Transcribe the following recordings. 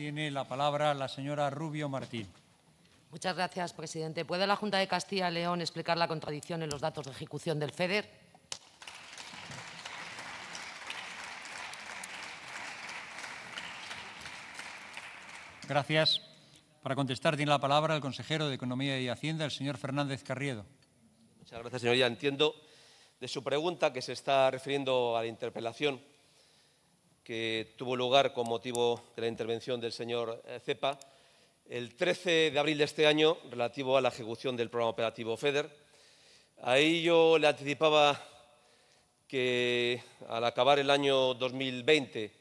tiene la palabra la señora Rubio Martín. Muchas gracias, presidente. ¿Puede la Junta de Castilla y León explicar la contradicción en los datos de ejecución del FEDER? Gracias. Para contestar tiene la palabra el consejero de Economía y Hacienda, el señor Fernández Carriedo. Muchas gracias, señoría. Entiendo de su pregunta que se está refiriendo a la interpelación que tuvo lugar con motivo de la intervención del señor Cepa eh, el 13 de abril de este año relativo a la ejecución del programa operativo FEDER. Ahí yo le anticipaba que al acabar el año 2020,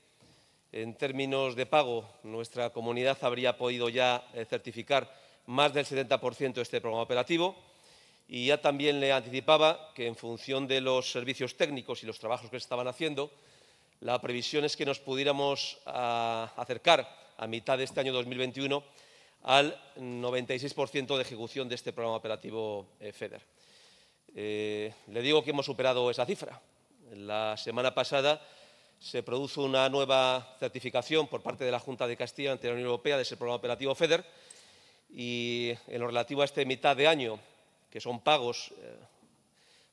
en términos de pago, nuestra comunidad habría podido ya eh, certificar más del 70% de este programa operativo y ya también le anticipaba que en función de los servicios técnicos y los trabajos que se estaban haciendo, la previsión es que nos pudiéramos ah, acercar a mitad de este año 2021 al 96% de ejecución de este programa operativo eh, FEDER. Eh, le digo que hemos superado esa cifra. La semana pasada se produjo una nueva certificación por parte de la Junta de Castilla ante la Unión Europea de ese programa operativo FEDER y en lo relativo a este mitad de año, que son pagos eh,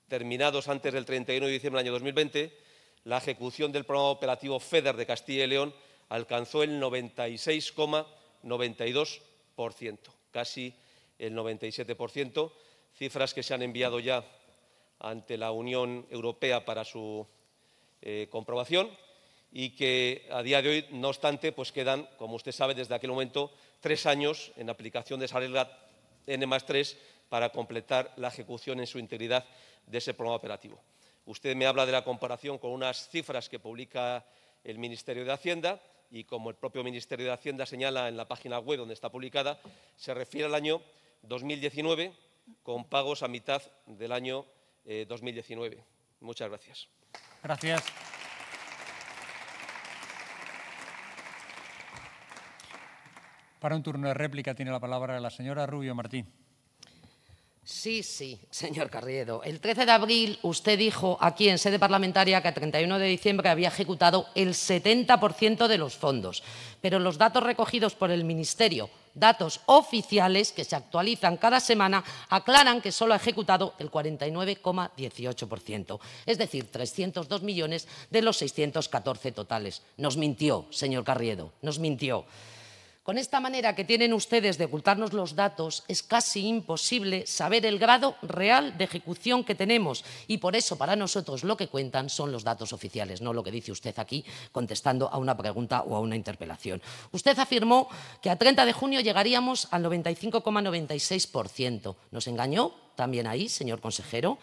terminados antes del 31 de diciembre del año 2020, la ejecución del programa operativo FEDER de Castilla y León alcanzó el 96,92%, casi el 97%, cifras que se han enviado ya ante la Unión Europea para su eh, comprobación y que a día de hoy, no obstante, pues quedan, como usted sabe, desde aquel momento tres años en aplicación de esa regla N más 3 para completar la ejecución en su integridad de ese programa operativo. Usted me habla de la comparación con unas cifras que publica el Ministerio de Hacienda y como el propio Ministerio de Hacienda señala en la página web donde está publicada, se refiere al año 2019 con pagos a mitad del año 2019. Eh, Muchas gracias. Gracias. Para un turno de réplica tiene la palabra la señora Rubio Martín. Sí, sí, señor Carriedo. El 13 de abril usted dijo aquí en sede parlamentaria que el 31 de diciembre había ejecutado el 70% de los fondos, pero los datos recogidos por el Ministerio, datos oficiales que se actualizan cada semana, aclaran que solo ha ejecutado el 49,18%, es decir, 302 millones de los 614 totales. Nos mintió, señor Carriedo, nos mintió. Con esta manera que tienen ustedes de ocultarnos los datos, es casi imposible saber el grado real de ejecución que tenemos. Y por eso, para nosotros, lo que cuentan son los datos oficiales, no lo que dice usted aquí contestando a una pregunta o a una interpelación. Usted afirmó que a 30 de junio llegaríamos al 95,96%. ¿Nos engañó también ahí, señor consejero?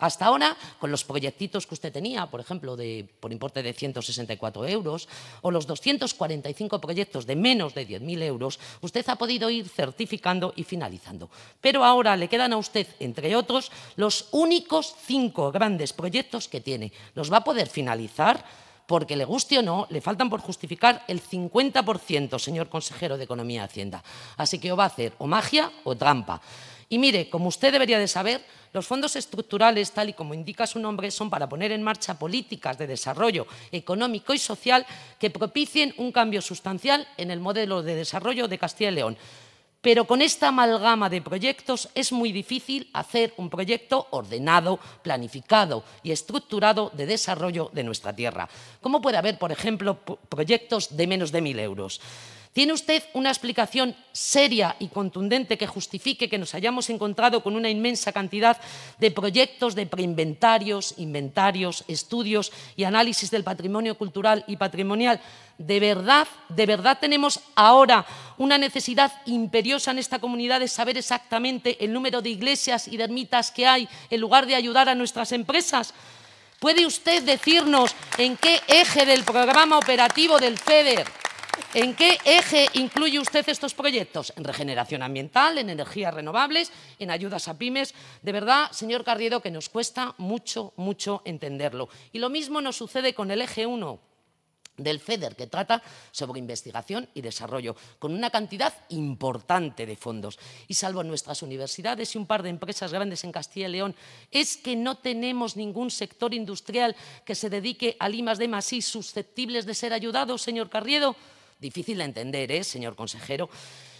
Hasta ahora, con los proyectitos que usted tenía, por ejemplo, por importe de 164 euros, o los 245 proyectos de menos de 10.000 euros, usted ha podido ir certificando y finalizando. Pero ahora le quedan a usted, entre otros, los únicos cinco grandes proyectos que tiene. ¿Los va a poder finalizar? porque le guste o no, le faltan por justificar el 50%, señor consejero de Economía y Hacienda. Así que o va a hacer o magia o trampa. Y mire, como usted debería de saber, los fondos estructurales, tal y como indica su nombre, son para poner en marcha políticas de desarrollo económico y social que propicien un cambio sustancial en el modelo de desarrollo de Castilla y León. Pero con esta amalgama de proyectos es muy difícil hacer un proyecto ordenado, planificado y estructurado de desarrollo de nuestra tierra. ¿Cómo puede haber, por ejemplo, proyectos de menos de mil euros? ¿Tiene usted una explicación seria y contundente que justifique que nos hayamos encontrado con una inmensa cantidad de proyectos de preinventarios, inventarios, estudios y análisis del patrimonio cultural y patrimonial? ¿De verdad, de verdad tenemos ahora una necesidad imperiosa en esta comunidad de saber exactamente el número de iglesias y de ermitas que hay en lugar de ayudar a nuestras empresas? ¿Puede usted decirnos en qué eje del programa operativo del FEDER ¿En qué eje incluye usted estos proyectos? ¿En regeneración ambiental, en energías renovables, en ayudas a pymes? De verdad, señor Carriedo, que nos cuesta mucho, mucho entenderlo. Y lo mismo nos sucede con el eje 1, del FEDER, que trata sobre investigación y desarrollo, con una cantidad importante de fondos. Y salvo nuestras universidades y un par de empresas grandes en Castilla y León, es que no tenemos ningún sector industrial que se dedique a limas de masís susceptibles de ser ayudados, señor Carriedo. Difícil de entender, ¿eh, señor consejero?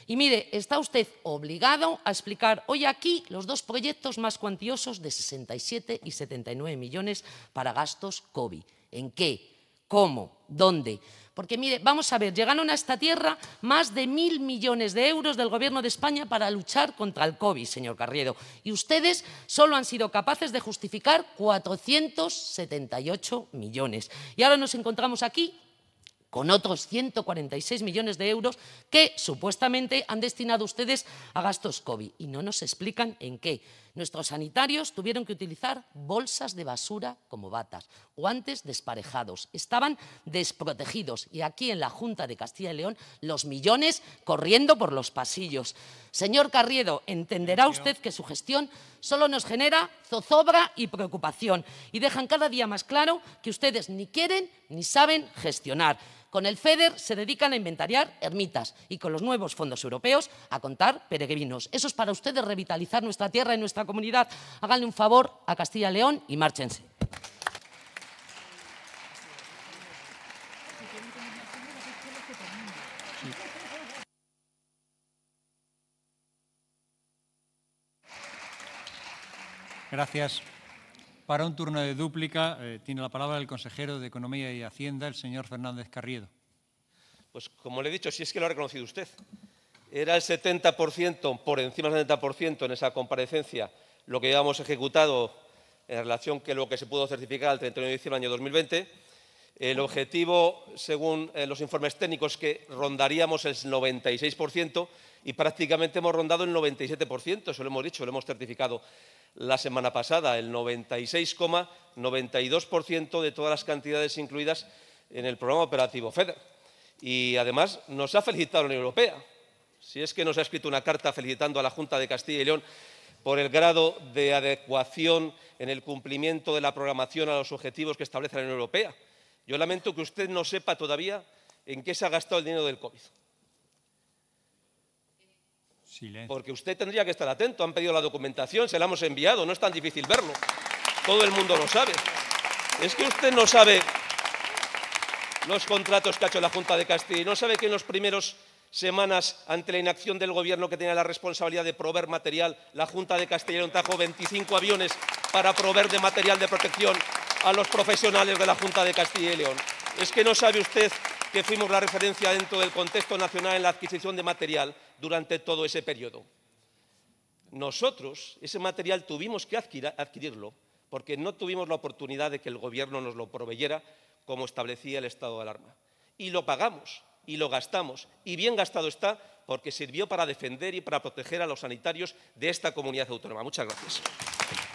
Y mire, está usted obligado a explicar hoy aquí los dos proyectos más cuantiosos de 67 y 79 millones para gastos COVID. ¿En qué? ¿Cómo? ¿Dónde? Porque mire, vamos a ver, llegaron a esta tierra más de mil millones de euros del Gobierno de España para luchar contra el COVID, señor Carriero. Y ustedes solo han sido capaces de justificar 478 millones. Y ahora nos encontramos aquí con otros 146 millones de euros que supuestamente han destinado ustedes a gastos COVID. Y no nos explican en qué. Nuestros sanitarios tuvieron que utilizar bolsas de basura como batas, guantes desparejados, estaban desprotegidos y aquí en la Junta de Castilla y León los millones corriendo por los pasillos. Señor Carriedo, entenderá usted que su gestión solo nos genera zozobra y preocupación y dejan cada día más claro que ustedes ni quieren ni saben gestionar. Con el FEDER se dedican a inventariar ermitas y con los nuevos fondos europeos a contar peregrinos. Eso es para ustedes revitalizar nuestra tierra y nuestra comunidad. Háganle un favor a Castilla y León y márchense. Gracias. Para un turno de dúplica, eh, tiene la palabra el consejero de Economía y Hacienda, el señor Fernández Carriedo. Pues como le he dicho, si es que lo ha reconocido usted, era el 70%, por encima del 70% en esa comparecencia, lo que llevamos ejecutado en relación que lo que se pudo certificar el 31 de diciembre del año 2020 el objetivo, según eh, los informes técnicos, es que rondaríamos el 96% y prácticamente hemos rondado el 97%, eso lo hemos dicho, lo hemos certificado la semana pasada, el 96,92% de todas las cantidades incluidas en el programa operativo FEDER. Y además nos ha felicitado la Unión Europea. Si es que nos ha escrito una carta felicitando a la Junta de Castilla y León por el grado de adecuación en el cumplimiento de la programación a los objetivos que establece la Unión Europea. Yo lamento que usted no sepa todavía en qué se ha gastado el dinero del COVID. Porque usted tendría que estar atento. Han pedido la documentación, se la hemos enviado, no es tan difícil verlo. Todo el mundo lo sabe. Es que usted no sabe los contratos que ha hecho la Junta de Castilla y no sabe que en las primeras semanas, ante la inacción del Gobierno que tenía la responsabilidad de proveer material, la Junta de Castilla y trajo 25 aviones para proveer de material de protección a los profesionales de la Junta de Castilla y León. Es que no sabe usted que fuimos la referencia dentro del contexto nacional en la adquisición de material durante todo ese periodo. Nosotros ese material tuvimos que adquirirlo porque no tuvimos la oportunidad de que el Gobierno nos lo proveyera como establecía el estado de alarma. Y lo pagamos y lo gastamos. Y bien gastado está porque sirvió para defender y para proteger a los sanitarios de esta comunidad autónoma. Muchas gracias.